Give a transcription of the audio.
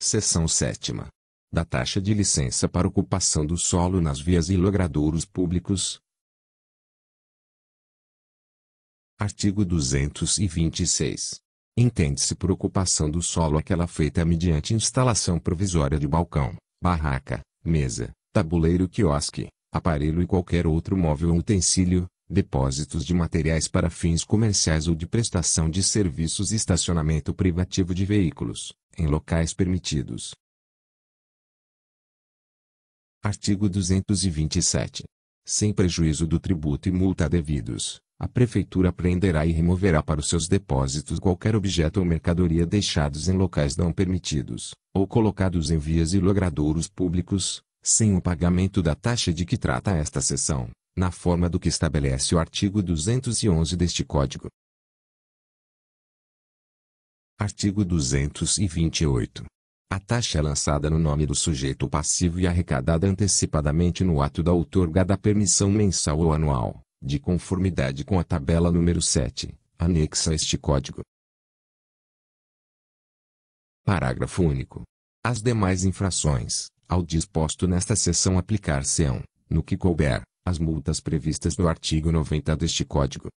Seção 7. Da taxa de licença para ocupação do solo nas vias e logradouros públicos. Artigo 226. Entende-se por ocupação do solo aquela feita mediante instalação provisória de balcão, barraca, mesa, tabuleiro, quiosque, aparelho e qualquer outro móvel ou utensílio, depósitos de materiais para fins comerciais ou de prestação de serviços e estacionamento privativo de veículos em locais permitidos. Artigo 227. Sem prejuízo do tributo e multa devidos, a Prefeitura prenderá e removerá para os seus depósitos qualquer objeto ou mercadoria deixados em locais não permitidos, ou colocados em vias e logradouros públicos, sem o pagamento da taxa de que trata esta seção, na forma do que estabelece o artigo 211 deste Código. Artigo 228. A taxa é lançada no nome do sujeito passivo e arrecadada antecipadamente no ato da outorga da permissão mensal ou anual, de conformidade com a tabela número 7, anexa a este código. Parágrafo único. As demais infrações, ao disposto nesta seção aplicar-se-ão, no que couber, as multas previstas no artigo 90 deste Código.